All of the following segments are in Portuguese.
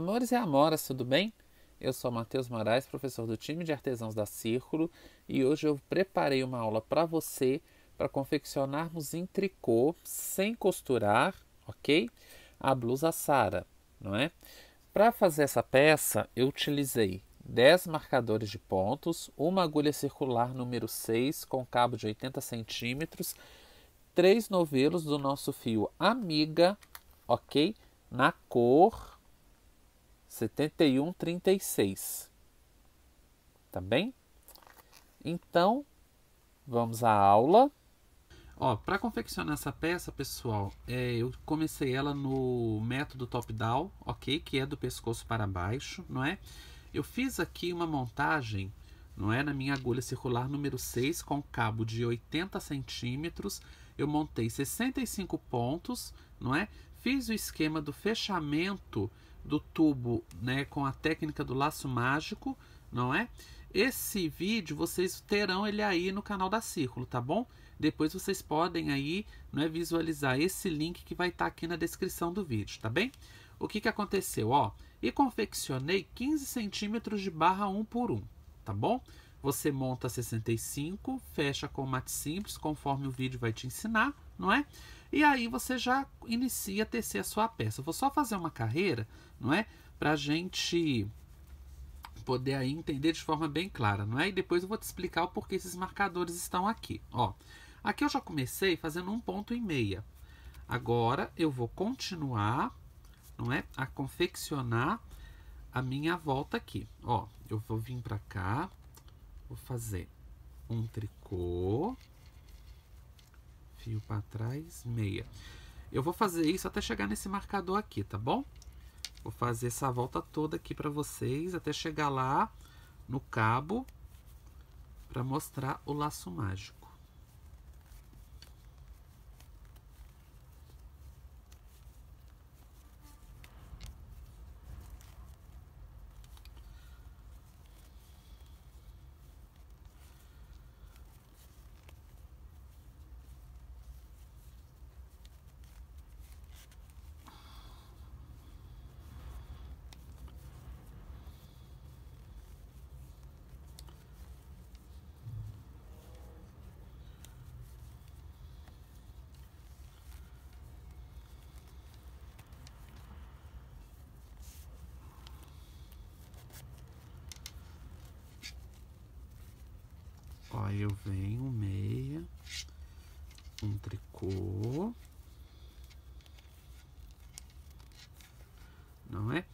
Amores e amoras, tudo bem? Eu sou Matheus Moraes, professor do time de artesãos da Círculo, e hoje eu preparei uma aula para você para confeccionarmos em tricô, sem costurar, ok? A blusa Sara, não é? Para fazer essa peça, eu utilizei 10 marcadores de pontos, uma agulha circular número 6 com cabo de 80 centímetros, três novelos do nosso fio Amiga, ok? Na cor 71,36. Tá bem? Então, vamos à aula. Ó, para confeccionar essa peça, pessoal, é, eu comecei ela no método top-down, ok? Que é do pescoço para baixo, não é? Eu fiz aqui uma montagem, não é? Na minha agulha circular número 6, com cabo de 80 centímetros. Eu montei 65 pontos, não é? Fiz o esquema do fechamento do tubo, né, com a técnica do laço mágico, não é? Esse vídeo vocês terão ele aí no canal da Círculo, tá bom? Depois vocês podem aí, não é, visualizar esse link que vai estar tá aqui na descrição do vídeo, tá bem? O que que aconteceu, ó? E confeccionei 15 centímetros de barra um por um, tá bom? Você monta 65, fecha com mate simples, conforme o vídeo vai te ensinar, não é? E aí você já inicia a tecer a sua peça. Eu vou só fazer uma carreira, não é? Para a gente poder aí entender de forma bem clara, não é? E depois eu vou te explicar o porquê esses marcadores estão aqui. Ó, aqui eu já comecei fazendo um ponto e meia. Agora eu vou continuar, não é? A confeccionar a minha volta aqui. Ó, eu vou vir para cá, vou fazer um tricô, Fio para trás, meia. Eu vou fazer isso até chegar nesse marcador aqui, tá bom? Vou fazer essa volta toda aqui para vocês, até chegar lá no cabo, para mostrar o laço mágico. Aí eu venho meia, um tricô, não é?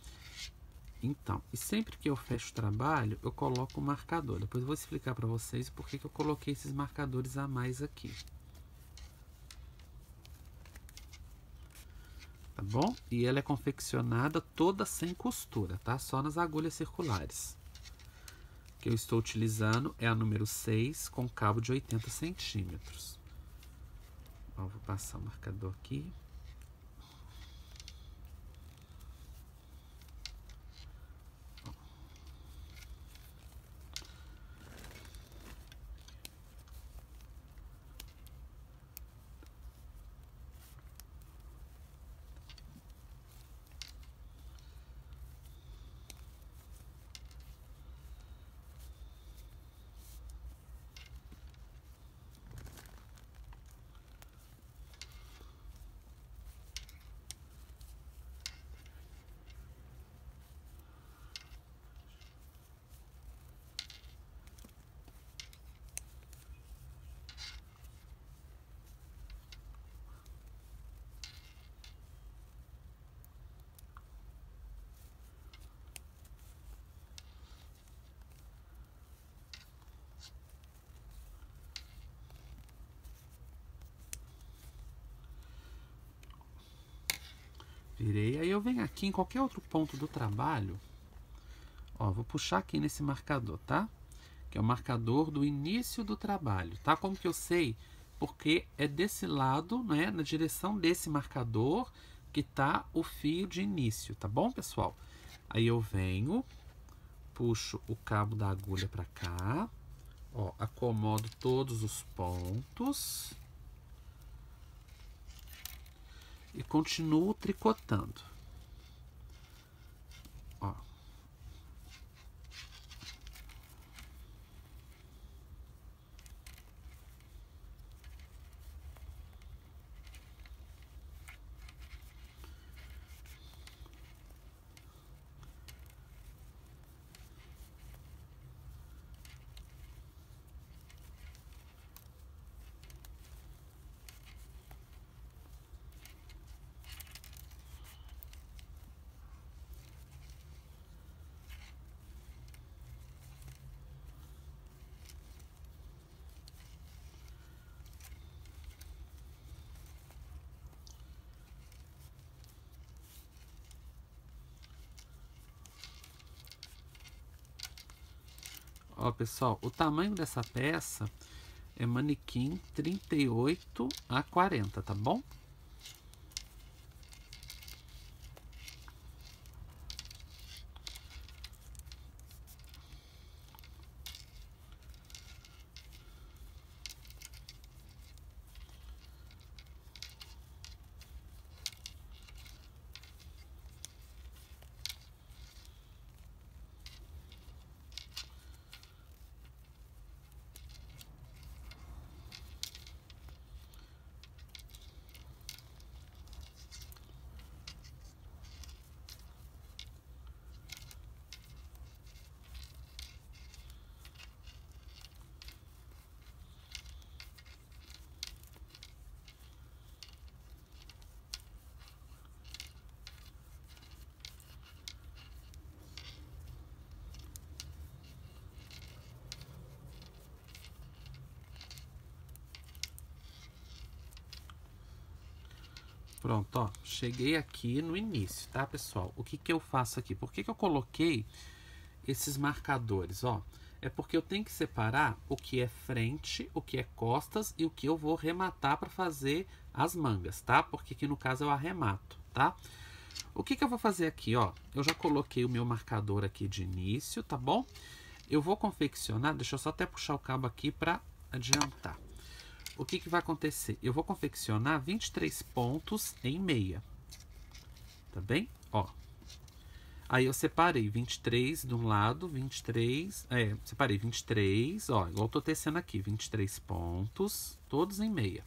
Então, e sempre que eu fecho o trabalho, eu coloco o marcador. Depois eu vou explicar para vocês por que eu coloquei esses marcadores a mais aqui. Tá bom? E ela é confeccionada toda sem costura, tá? Só nas agulhas circulares que eu estou utilizando é a número 6 com cabo de 80 centímetros. vou passar o marcador aqui. Virei, aí eu venho aqui em qualquer outro ponto do trabalho. Ó, vou puxar aqui nesse marcador, tá? Que é o marcador do início do trabalho, tá? Como que eu sei? Porque é desse lado, né? Na direção desse marcador que tá o fio de início, tá bom, pessoal? Aí eu venho, puxo o cabo da agulha pra cá, ó, acomodo todos os pontos. e continuo tricotando. Ó, pessoal, o tamanho dessa peça é manequim 38 a 40, tá bom? Pronto, ó, cheguei aqui no início, tá, pessoal? O que que eu faço aqui? Por que que eu coloquei esses marcadores, ó? É porque eu tenho que separar o que é frente, o que é costas e o que eu vou rematar para fazer as mangas, tá? Porque aqui no caso eu arremato, tá? O que que eu vou fazer aqui, ó? Eu já coloquei o meu marcador aqui de início, tá bom? Eu vou confeccionar, deixa eu só até puxar o cabo aqui para adiantar o que, que vai acontecer? Eu vou confeccionar 23 pontos em meia. Tá bem? Ó. Aí eu separei 23 de um lado, 23... É, separei 23, ó, igual eu tô tecendo aqui, 23 pontos, todos em meia.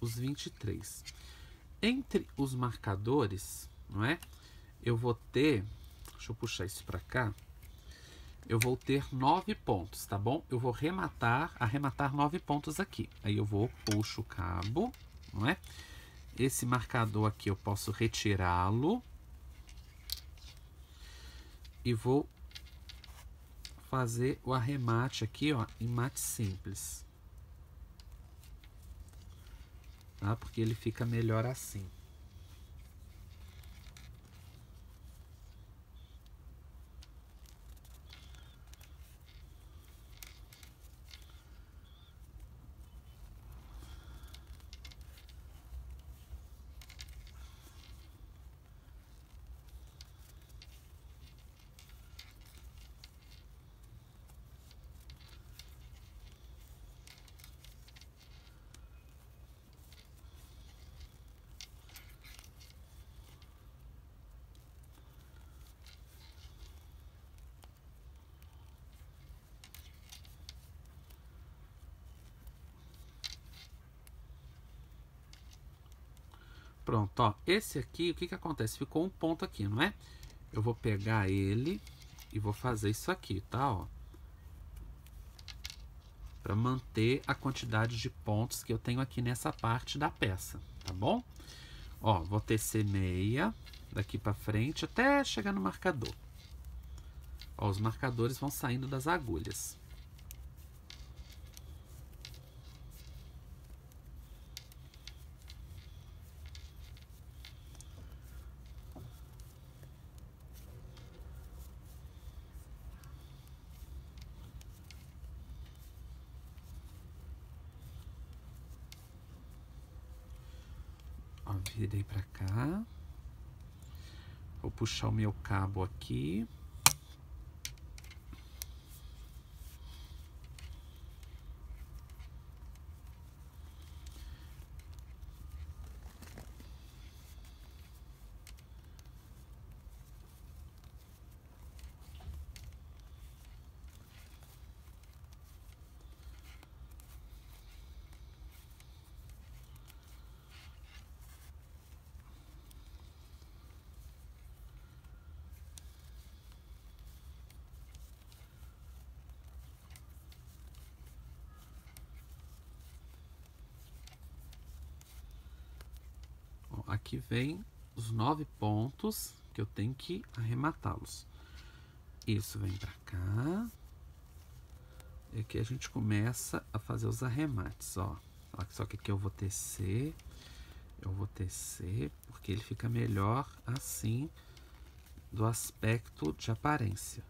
os 23. Entre os marcadores, não é? Eu vou ter, deixa eu puxar isso para cá, eu vou ter nove pontos, tá bom? Eu vou rematar, arrematar nove pontos aqui. Aí eu vou, puxo o cabo, não é? Esse marcador aqui eu posso retirá-lo. E vou fazer o arremate aqui, ó, em mate simples. tá? porque ele fica melhor assim. Pronto, ó. Esse aqui, o que que acontece? Ficou um ponto aqui, não é? Eu vou pegar ele e vou fazer isso aqui, tá, ó. Pra manter a quantidade de pontos que eu tenho aqui nessa parte da peça, tá bom? Ó, vou tecer meia daqui pra frente até chegar no marcador. Ó, os marcadores vão saindo das agulhas. virei para cá, vou puxar o meu cabo aqui, aqui vem os nove pontos que eu tenho que arrematá-los. Isso vem para cá. E aqui a gente começa a fazer os arremates, ó. Só que aqui eu vou tecer, eu vou tecer, porque ele fica melhor assim, do aspecto de aparência.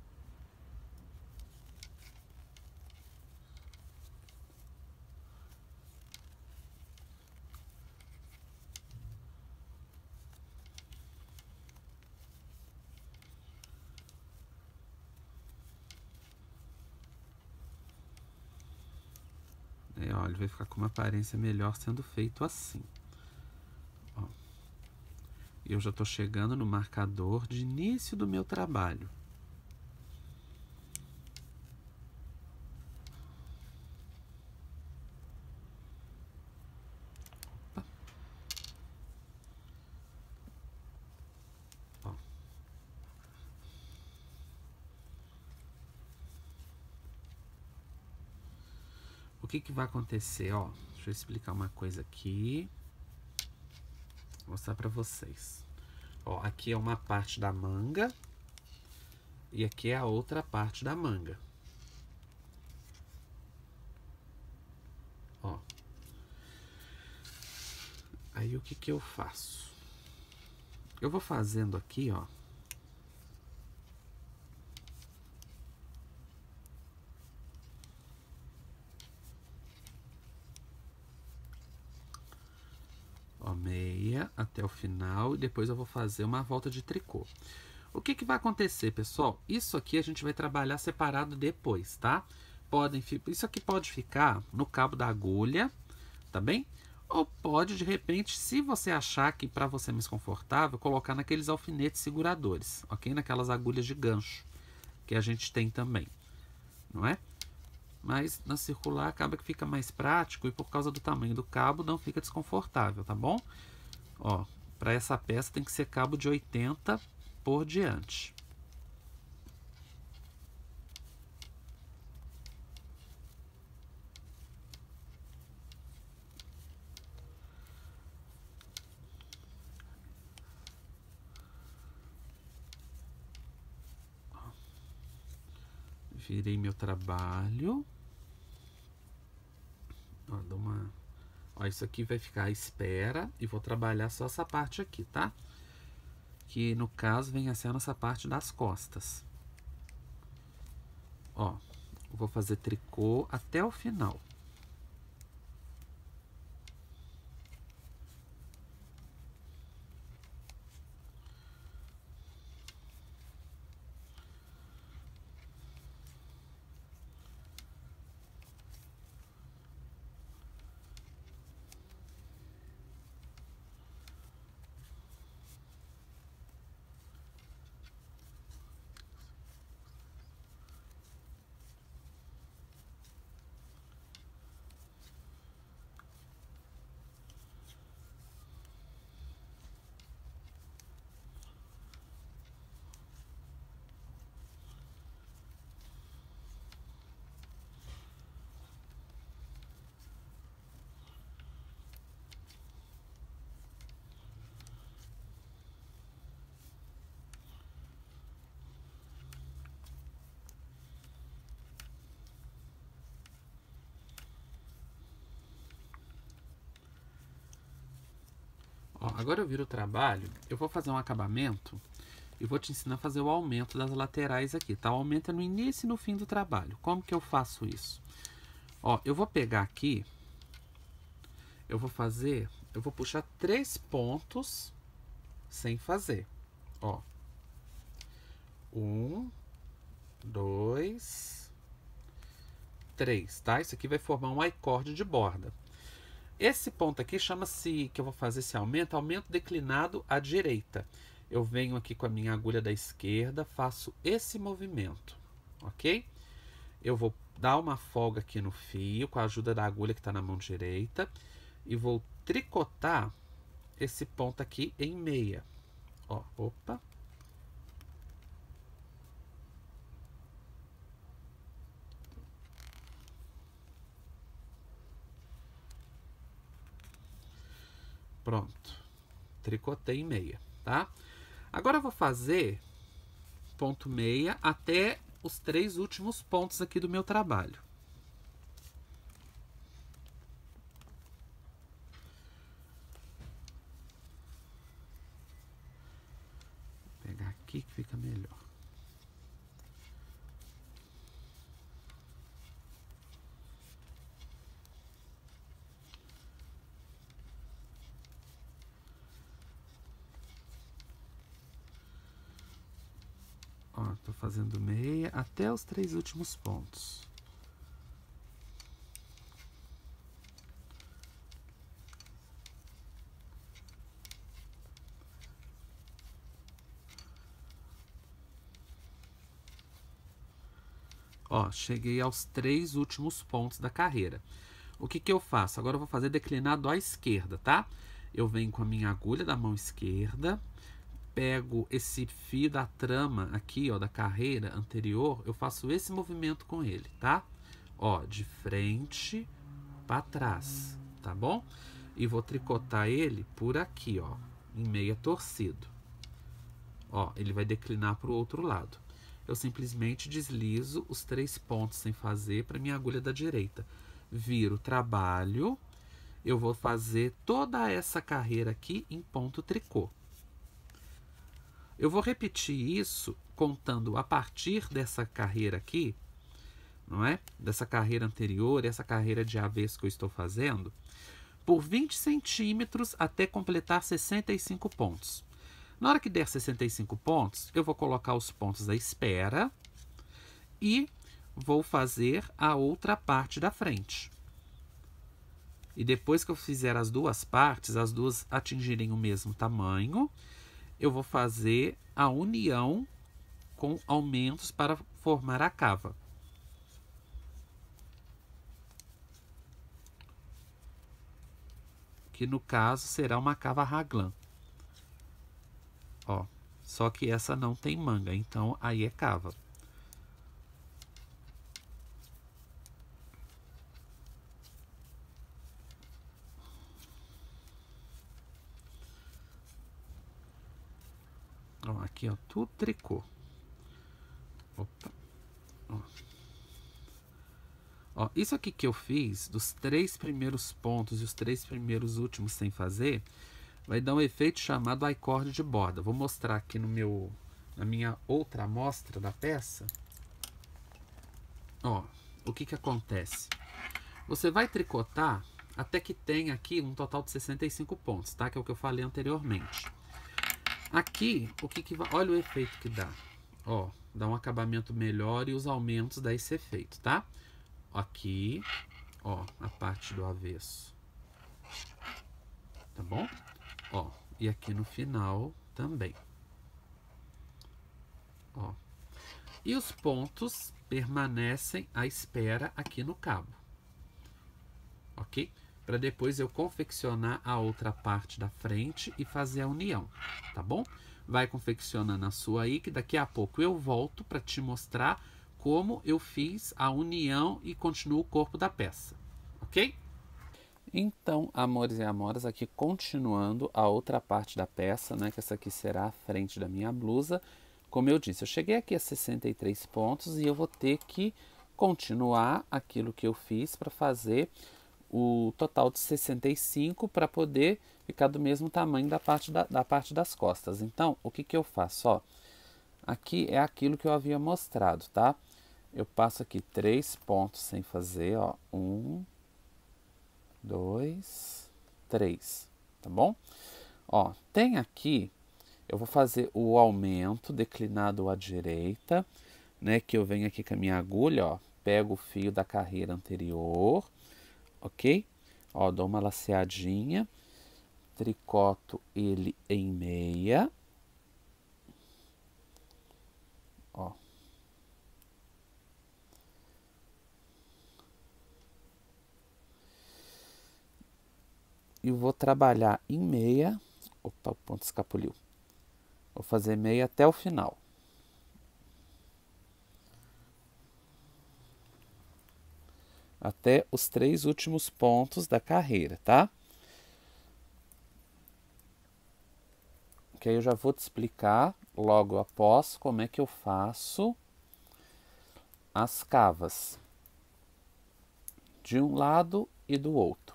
vai ficar com uma aparência melhor sendo feito assim. Ó. Eu já estou chegando no marcador de início do meu trabalho. o que, que vai acontecer? Ó, deixa eu explicar uma coisa aqui. Vou mostrar pra vocês. Ó, aqui é uma parte da manga. E aqui é a outra parte da manga. Ó. Aí o que que eu faço? Eu vou fazendo aqui, ó. o final e depois eu vou fazer uma volta de tricô. O que, que vai acontecer, pessoal? Isso aqui a gente vai trabalhar separado depois, tá? Podem, isso aqui pode ficar no cabo da agulha, tá bem? Ou pode, de repente, se você achar que para você é mais confortável, colocar naqueles alfinetes seguradores, ok? Naquelas agulhas de gancho que a gente tem também, não é? Mas na circular acaba que fica mais prático e por causa do tamanho do cabo não fica desconfortável, tá bom? Ó, para essa peça tem que ser cabo de 80 por diante. Virei meu trabalho. Ó, dou uma Ó, isso aqui vai ficar à espera e vou trabalhar só essa parte aqui, tá? Que no caso vem a ser a nossa parte das costas. Ó, vou fazer tricô até o final. Agora eu viro o trabalho, eu vou fazer um acabamento e vou te ensinar a fazer o aumento das laterais aqui, tá? O aumento é no início e no fim do trabalho. Como que eu faço isso? Ó, eu vou pegar aqui, eu vou fazer, eu vou puxar três pontos sem fazer, ó. Um, dois, três, tá? Isso aqui vai formar um acorde de borda. Esse ponto aqui chama-se, que eu vou fazer esse aumento, aumento declinado à direita. Eu venho aqui com a minha agulha da esquerda, faço esse movimento, ok? Eu vou dar uma folga aqui no fio com a ajuda da agulha que está na mão direita e vou tricotar esse ponto aqui em meia. Ó, opa, Pronto. Tricotei meia, tá? Agora eu vou fazer ponto meia até os três últimos pontos aqui do meu trabalho. Vou pegar aqui que fica melhor. Ó, tô fazendo meia até os três últimos pontos. Ó, cheguei aos três últimos pontos da carreira. O que que eu faço? Agora eu vou fazer declinado à esquerda, tá? Eu venho com a minha agulha da mão esquerda, pego esse fio da trama aqui, ó, da carreira anterior, eu faço esse movimento com ele, tá? Ó, de frente para trás, tá bom? E vou tricotar ele por aqui, ó, em meia torcido. Ó, ele vai declinar para o outro lado. Eu simplesmente deslizo os três pontos sem fazer para minha agulha da direita. Viro o trabalho, eu vou fazer toda essa carreira aqui em ponto tricô. Eu vou repetir isso contando a partir dessa carreira aqui, não é? Dessa carreira anterior, essa carreira de avesso que eu estou fazendo, por 20 centímetros até completar 65 pontos. Na hora que der 65 pontos, eu vou colocar os pontos da espera e vou fazer a outra parte da frente. E depois que eu fizer as duas partes, as duas atingirem o mesmo tamanho, eu vou fazer a união com aumentos para formar a cava. Que no caso será uma cava raglan. Ó, só que essa não tem manga, então aí é cava. Ó, aqui, ó, tudo tricô. Opa. Ó. ó, isso aqui que eu fiz, dos três primeiros pontos e os três primeiros últimos sem fazer, vai dar um efeito chamado acorde de borda. Vou mostrar aqui no meu, na minha outra amostra da peça. Ó, o que que acontece? Você vai tricotar até que tenha aqui um total de 65 pontos, tá? Que é o que eu falei anteriormente. Aqui, o que, que olha o efeito que dá. Ó, dá um acabamento melhor e os aumentos dá esse efeito, tá? Aqui, ó, a parte do avesso. Tá bom? Ó, e aqui no final também. Ó. E os pontos permanecem à espera aqui no cabo. OK? para depois eu confeccionar a outra parte da frente e fazer a união, tá bom? Vai confeccionando a sua aí, que daqui a pouco eu volto para te mostrar como eu fiz a união e continuo o corpo da peça, ok? Então, amores e amoras, aqui continuando a outra parte da peça, né? Que essa aqui será a frente da minha blusa. Como eu disse, eu cheguei aqui a 63 pontos e eu vou ter que continuar aquilo que eu fiz para fazer o total de 65 para poder ficar do mesmo tamanho da parte, da, da parte das costas. Então, o que, que eu faço? Ó, aqui é aquilo que eu havia mostrado, tá? Eu passo aqui três pontos sem fazer, ó. Um, dois, três, tá bom? Ó, tem aqui, eu vou fazer o aumento declinado à direita, né? Que eu venho aqui com a minha agulha, ó. Pego o fio da carreira anterior, ok? Ó, dou uma laceadinha, tricoto ele em meia. Ó. E vou trabalhar em meia. Opa, o ponto escapuliu. Vou fazer meia até o final. até os três últimos pontos da carreira, tá? Que aí eu já vou te explicar logo após como é que eu faço as cavas de um lado e do outro.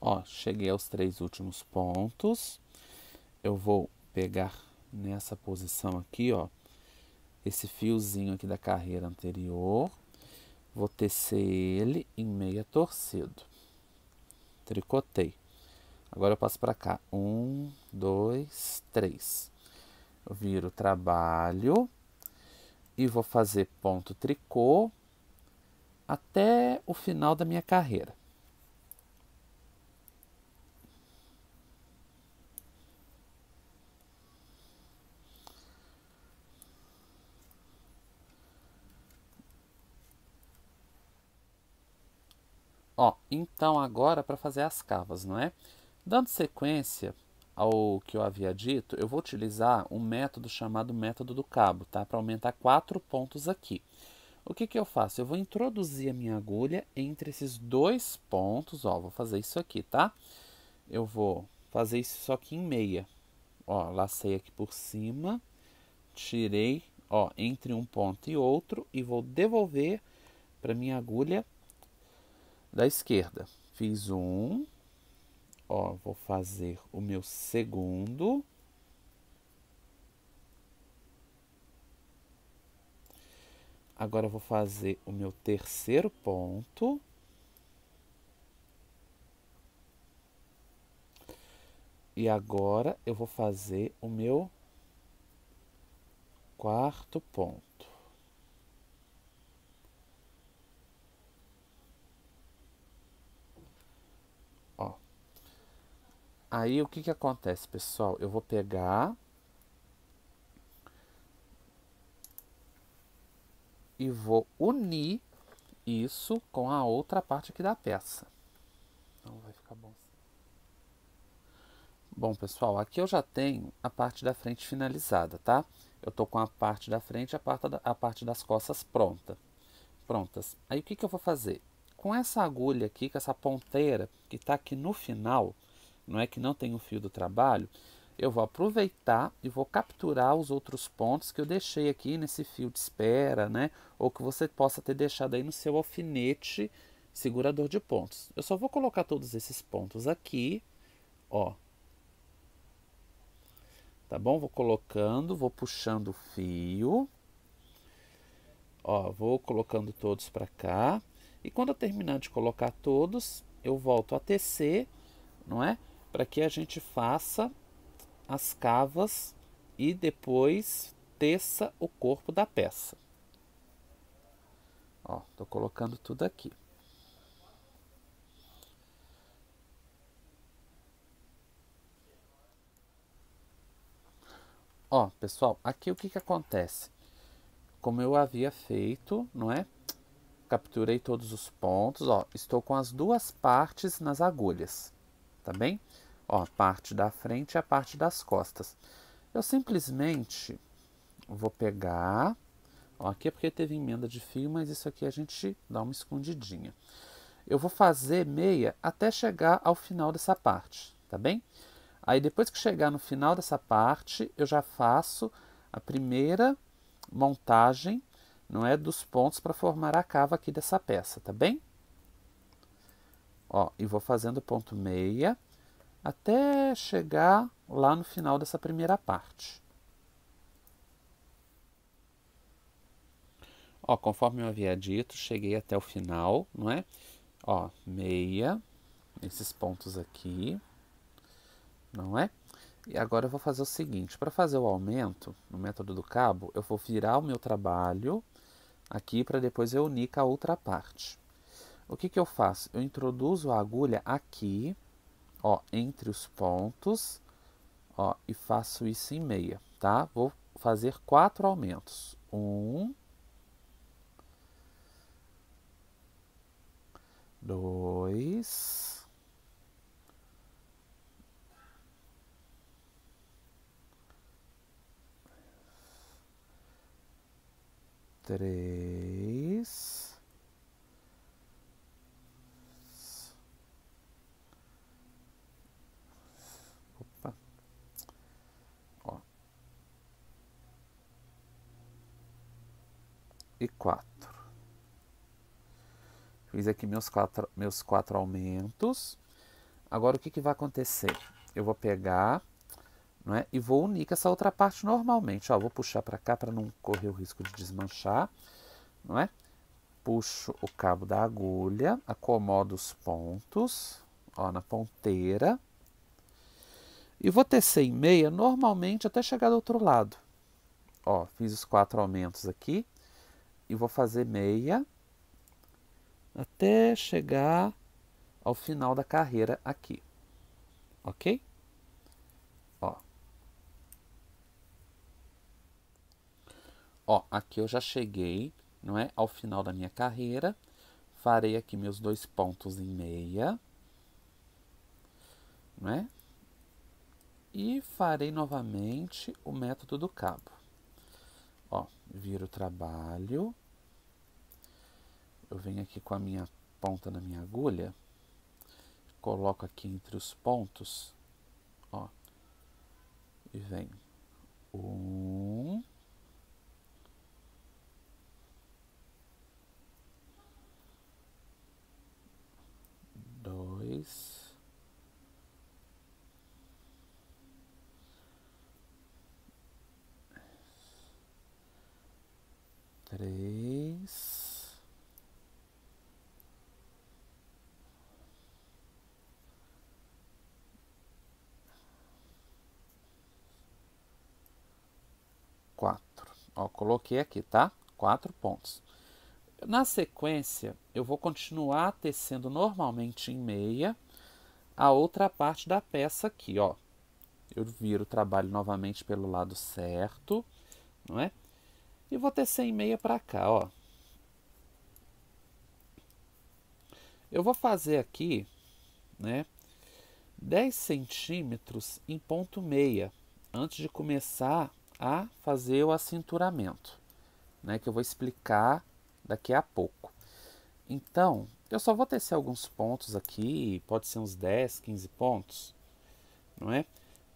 Ó, cheguei aos três últimos pontos. Eu vou pegar nessa posição aqui, ó, esse fiozinho aqui da carreira anterior. Vou tecer ele em meia torcido. Tricotei. Agora eu passo para cá. Um, dois, três. Eu viro trabalho e vou fazer ponto tricô até o final da minha carreira. Ó, então agora para fazer as cavas, não é? Dando sequência ao que eu havia dito, eu vou utilizar um método chamado método do cabo, tá? Para aumentar quatro pontos aqui. O que, que eu faço? Eu vou introduzir a minha agulha entre esses dois pontos, ó, vou fazer isso aqui, tá? Eu vou fazer isso só aqui em meia, ó, lacei aqui por cima, tirei, ó, entre um ponto e outro e vou devolver para minha agulha da esquerda. Fiz um, ó, vou fazer o meu segundo. Agora vou fazer o meu terceiro ponto. E agora eu vou fazer o meu quarto ponto. Aí o que, que acontece, pessoal? Eu vou pegar e vou unir isso com a outra parte aqui da peça. Então, vai ficar bom. Assim. Bom, pessoal, aqui eu já tenho a parte da frente finalizada, tá? Eu tô com a parte da frente e a parte, a parte das costas pronta, prontas. Aí o que, que eu vou fazer? Com essa agulha aqui, com essa ponteira que tá aqui no final, não é que não tem o fio do trabalho, eu vou aproveitar e vou capturar os outros pontos que eu deixei aqui nesse fio de espera, né? Ou que você possa ter deixado aí no seu alfinete segurador de pontos. Eu só vou colocar todos esses pontos aqui, ó. Tá bom? Vou colocando, vou puxando o fio. Ó, vou colocando todos para cá. E quando eu terminar de colocar todos, eu volto a tecer, não é? para que a gente faça as cavas e depois teça o corpo da peça. Ó, tô colocando tudo aqui. Ó, pessoal, aqui o que que acontece? Como eu havia feito, não é? Capturei todos os pontos, ó, estou com as duas partes nas agulhas tá bem? Ó, a parte da frente e é a parte das costas. Eu simplesmente vou pegar, ó, aqui é porque teve emenda de fio, mas isso aqui a gente dá uma escondidinha. Eu vou fazer meia até chegar ao final dessa parte, tá bem? Aí depois que chegar no final dessa parte, eu já faço a primeira montagem, não é, dos pontos para formar a cava aqui dessa peça, tá bem? Ó, e vou fazendo ponto meia até chegar lá no final dessa primeira parte. Ó, conforme eu havia dito, cheguei até o final, não é? Ó, meia, esses pontos aqui, não é? E agora eu vou fazer o seguinte, para fazer o aumento no método do cabo, eu vou virar o meu trabalho aqui para depois eu unir com a outra parte. O que, que eu faço? Eu introduzo a agulha aqui, ó, entre os pontos, ó, e faço isso em meia, tá? Vou fazer quatro aumentos. Um, dois, três, e 4. Fiz aqui meus quatro, meus quatro aumentos. Agora, o que, que vai acontecer? Eu vou pegar não é, e vou unir com essa outra parte normalmente. Ó, vou puxar para cá para não correr o risco de desmanchar. Não é? Puxo o cabo da agulha, acomodo os pontos ó, na ponteira. E vou tecer em meia normalmente até chegar do outro lado. Ó, fiz os quatro aumentos aqui e vou fazer meia até chegar ao final da carreira aqui, ok? Ó. Ó, aqui eu já cheguei, não é? Ao final da minha carreira, farei aqui meus dois pontos em meia, não é? E farei novamente o método do cabo viro trabalho, eu venho aqui com a minha ponta da minha agulha, coloco aqui entre os pontos, ó, e vem um, dois, três, quatro. Ó, coloquei aqui, tá? Quatro pontos. Na sequência, eu vou continuar tecendo normalmente em meia a outra parte da peça aqui, ó. Eu viro o trabalho novamente pelo lado certo, não é? E vou ter meia para cá, ó. Eu vou fazer aqui, né, 10 centímetros em ponto meia, antes de começar a fazer o acinturamento, né, que eu vou explicar daqui a pouco. Então, eu só vou tecer alguns pontos aqui, pode ser uns 10, 15 pontos, não é?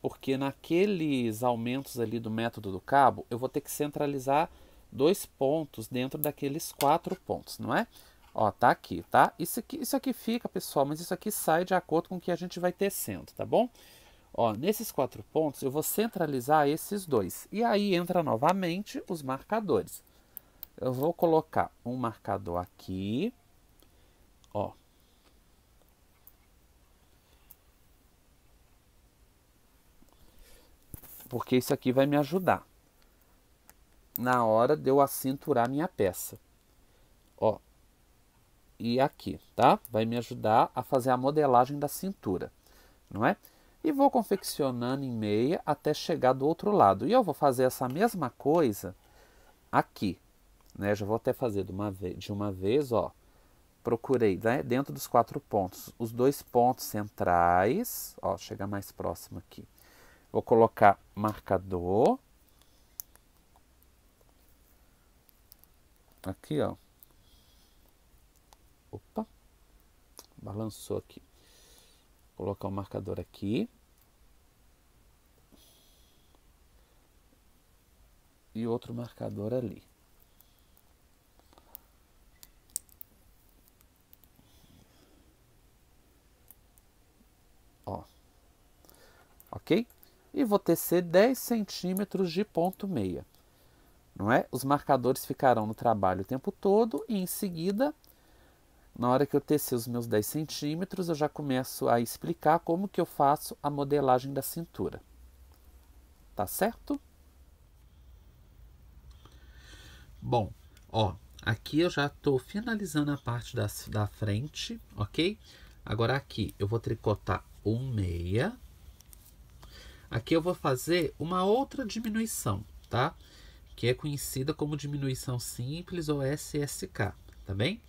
porque naqueles aumentos ali do método do cabo, eu vou ter que centralizar dois pontos dentro daqueles quatro pontos, não é? Ó, tá aqui, tá? Isso aqui, isso aqui fica, pessoal, mas isso aqui sai de acordo com o que a gente vai tecendo, tá bom? Ó, nesses quatro pontos eu vou centralizar esses dois. E aí entra novamente os marcadores. Eu vou colocar um marcador aqui, ó, porque isso aqui vai me ajudar na hora de eu acinturar minha peça. Ó, e aqui, tá? Vai me ajudar a fazer a modelagem da cintura, não é? E vou confeccionando em meia até chegar do outro lado. E eu vou fazer essa mesma coisa aqui, né? Já vou até fazer de uma vez, de uma vez ó. Procurei né? dentro dos quatro pontos os dois pontos centrais, ó, chegar mais próximo aqui Vou colocar marcador. Aqui, ó. Opa. Balançou aqui. Vou colocar o um marcador aqui. E outro marcador ali. Ó. Ok? e vou tecer 10 centímetros de ponto meia. Não é? Os marcadores ficarão no trabalho o tempo todo e em seguida, na hora que eu tecer os meus 10 centímetros, eu já começo a explicar como que eu faço a modelagem da cintura. Tá certo? Bom, ó, aqui eu já estou finalizando a parte da, da frente, ok? Agora aqui eu vou tricotar um meia, Aqui eu vou fazer uma outra diminuição, tá? Que é conhecida como diminuição simples ou SSK, tá bem?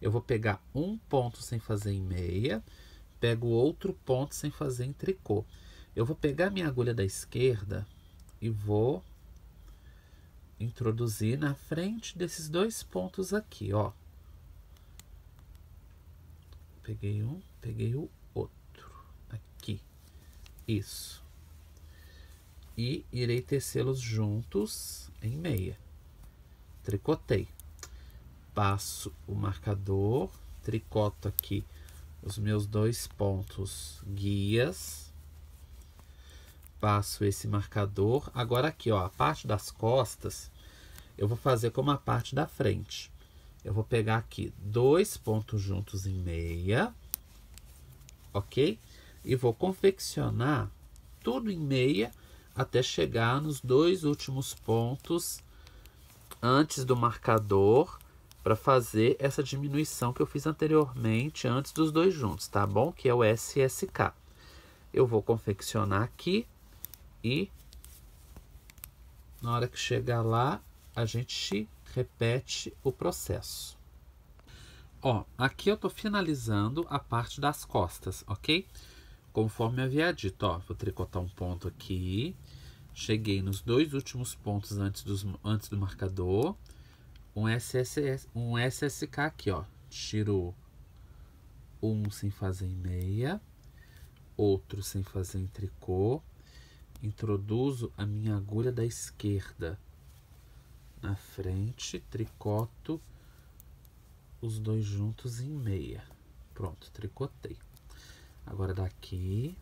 Eu vou pegar um ponto sem fazer em meia, pego outro ponto sem fazer em tricô. Eu vou pegar minha agulha da esquerda e vou introduzir na frente desses dois pontos aqui, ó. Peguei um, peguei o outro. Aqui. Isso e irei tecê-los juntos em meia. Tricotei. Passo o marcador, tricoto aqui os meus dois pontos guias. Passo esse marcador. Agora aqui, ó, a parte das costas, eu vou fazer como a parte da frente. Eu vou pegar aqui dois pontos juntos em meia, ok? E vou confeccionar tudo em meia até chegar nos dois últimos pontos antes do marcador para fazer essa diminuição que eu fiz anteriormente antes dos dois juntos, tá bom? Que é o SSK. Eu vou confeccionar aqui e na hora que chegar lá, a gente repete o processo. Ó, aqui eu tô finalizando a parte das costas, ok? Conforme havia dito, ó, vou tricotar um ponto aqui, Cheguei nos dois últimos pontos antes, dos, antes do marcador. Um, SSS, um SSK aqui, ó. Tiro um sem fazer em meia, outro sem fazer em tricô. Introduzo a minha agulha da esquerda na frente, tricoto os dois juntos em meia. Pronto, tricotei. Agora daqui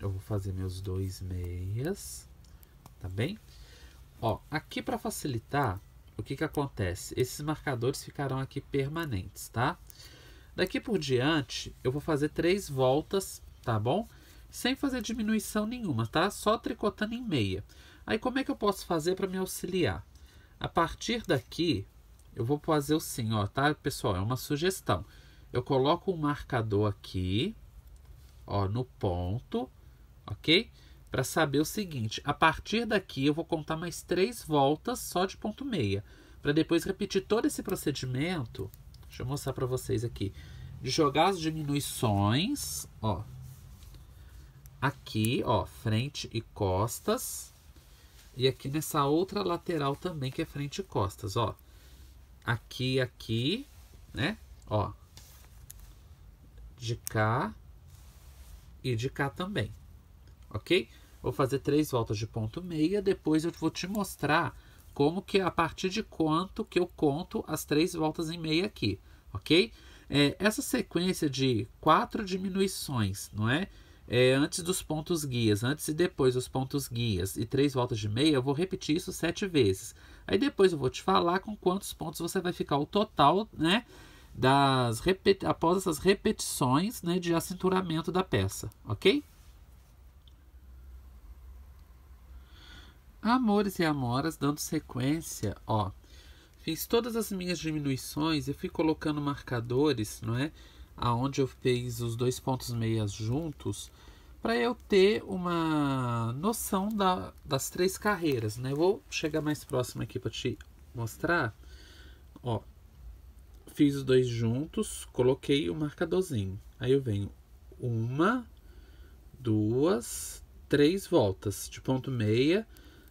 eu vou fazer meus dois meias tá bem? Ó, aqui para facilitar, o que que acontece? Esses marcadores ficarão aqui permanentes, tá? Daqui por diante, eu vou fazer três voltas, tá bom? Sem fazer diminuição nenhuma, tá? Só tricotando em meia. Aí, como é que eu posso fazer para me auxiliar? A partir daqui, eu vou fazer o sim ó, tá, pessoal? É uma sugestão. Eu coloco um marcador aqui, ó, no ponto, ok? Ok? para saber o seguinte: a partir daqui eu vou contar mais três voltas só de ponto meia, para depois repetir todo esse procedimento. Deixa eu mostrar para vocês aqui. De jogar as diminuições, ó. Aqui, ó, frente e costas. E aqui nessa outra lateral também, que é frente e costas, ó. Aqui, aqui, né? Ó. De cá e de cá também ok? Vou fazer três voltas de ponto meia, depois eu vou te mostrar como que é a partir de quanto que eu conto as três voltas em meia aqui, ok? É, essa sequência de quatro diminuições, não é? é? Antes dos pontos guias, antes e depois dos pontos guias e três voltas de meia, eu vou repetir isso sete vezes. Aí depois eu vou te falar com quantos pontos você vai ficar o total, né? Das após essas repetições né, de acinturamento da peça, ok? Amores e Amoras, dando sequência, ó. Fiz todas as minhas diminuições e fui colocando marcadores, não é? Aonde eu fiz os dois pontos meias juntos, para eu ter uma noção da, das três carreiras, né? vou chegar mais próximo aqui para te mostrar. Ó, fiz os dois juntos, coloquei o marcadorzinho. Aí eu venho uma, duas, três voltas de ponto meia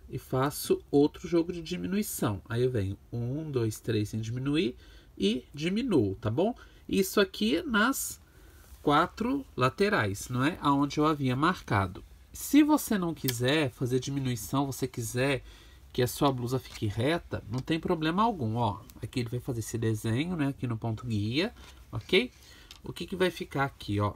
e faço outro jogo de diminuição. Aí eu venho 1, 2, 3 sem diminuir e diminuo, tá bom? Isso aqui nas quatro laterais, não é? Aonde eu havia marcado. Se você não quiser fazer diminuição, você quiser que a sua blusa fique reta, não tem problema algum, ó. Aqui ele vai fazer esse desenho, né, aqui no ponto guia, ok? O que que vai ficar aqui, ó?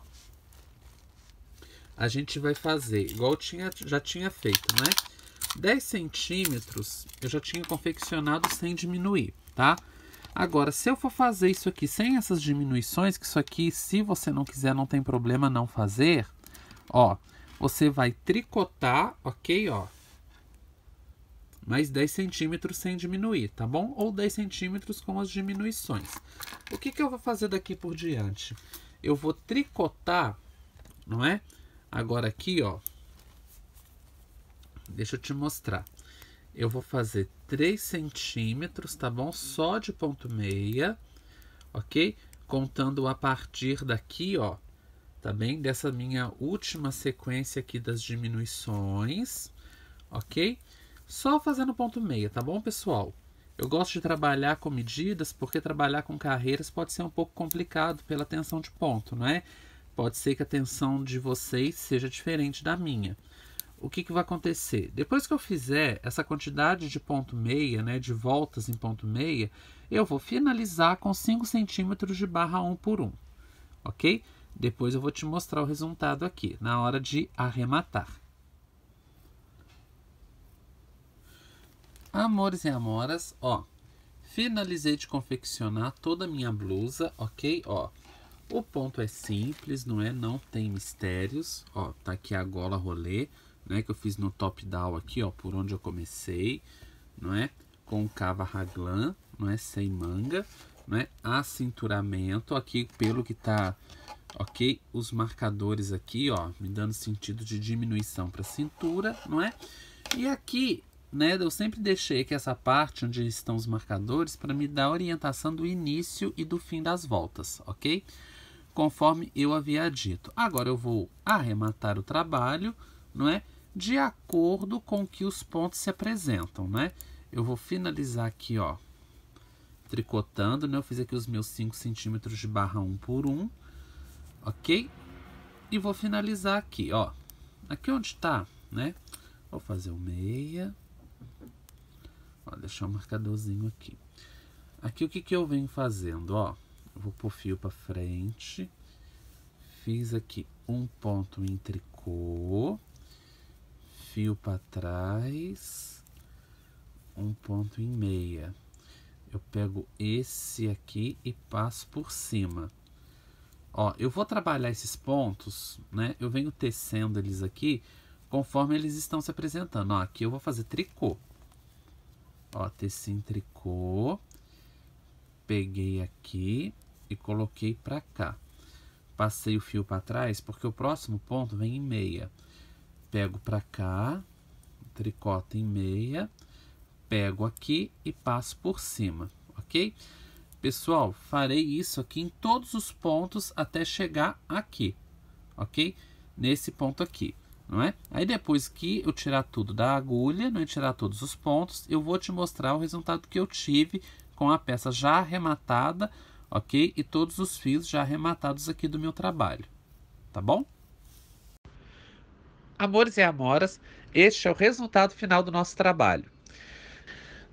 A gente vai fazer igual tinha, já tinha feito, né? 10 centímetros eu já tinha confeccionado sem diminuir, tá? Agora, se eu for fazer isso aqui sem essas diminuições, que isso aqui, se você não quiser, não tem problema não fazer, ó, você vai tricotar, ok, ó, mais 10 centímetros sem diminuir, tá bom? Ou 10 centímetros com as diminuições. O que, que eu vou fazer daqui por diante? Eu vou tricotar, não é? Agora aqui, ó, Deixa eu te mostrar. Eu vou fazer 3 centímetros, tá bom? Só de ponto meia, ok? Contando a partir daqui, ó, tá bem? Dessa minha última sequência aqui das diminuições, ok? Só fazendo ponto meia, tá bom, pessoal? Eu gosto de trabalhar com medidas porque trabalhar com carreiras pode ser um pouco complicado pela tensão de ponto, não é? Pode ser que a tensão de vocês seja diferente da minha o que, que vai acontecer? Depois que eu fizer essa quantidade de ponto meia, né, de voltas em ponto meia, eu vou finalizar com 5 centímetros de barra 1 um por 1, um, ok? Depois eu vou te mostrar o resultado aqui, na hora de arrematar. Amores e amoras, ó, finalizei de confeccionar toda a minha blusa, ok? Ó, o ponto é simples, não é? Não tem mistérios, ó, tá aqui a gola rolê, né? Que eu fiz no top down aqui, ó, por onde eu comecei, não é? Com cava raglan, não é? Sem manga, não é? Acinturamento aqui pelo que tá, ok? Os marcadores aqui, ó, me dando sentido de diminuição para cintura, não é? E aqui né, eu sempre deixei que essa parte onde estão os marcadores para me dar orientação do início e do fim das voltas, ok? Conforme eu havia dito. Agora eu vou arrematar o trabalho, não é? de acordo com que os pontos se apresentam, né? Eu vou finalizar aqui, ó, tricotando, né? Eu fiz aqui os meus 5 centímetros de barra 1 um por 1, um, ok? E vou finalizar aqui, ó. Aqui onde tá, né? Vou fazer o meia. Ó, deixar o um marcadorzinho aqui. Aqui o que que eu venho fazendo, ó? Eu vou pôr fio pra frente. Fiz aqui um ponto em tricô fio para trás, um ponto e meia. Eu pego esse aqui e passo por cima. Ó, eu vou trabalhar esses pontos, né? Eu venho tecendo eles aqui conforme eles estão se apresentando. Ó, aqui eu vou fazer tricô. Ó, teci em tricô. Peguei aqui e coloquei para cá. Passei o fio para trás porque o próximo ponto vem em meia pego para cá, tricota em meia, pego aqui e passo por cima, ok? Pessoal, farei isso aqui em todos os pontos até chegar aqui, ok? Nesse ponto aqui, não é? Aí depois que eu tirar tudo da agulha, não é? tirar todos os pontos, eu vou te mostrar o resultado que eu tive com a peça já arrematada, ok? E todos os fios já arrematados aqui do meu trabalho, tá bom? Amores e amoras, este é o resultado final do nosso trabalho.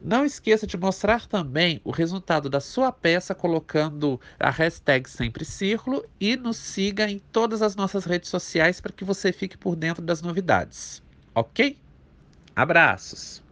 Não esqueça de mostrar também o resultado da sua peça colocando a hashtag Sempre Círculo e nos siga em todas as nossas redes sociais para que você fique por dentro das novidades. Ok? Abraços!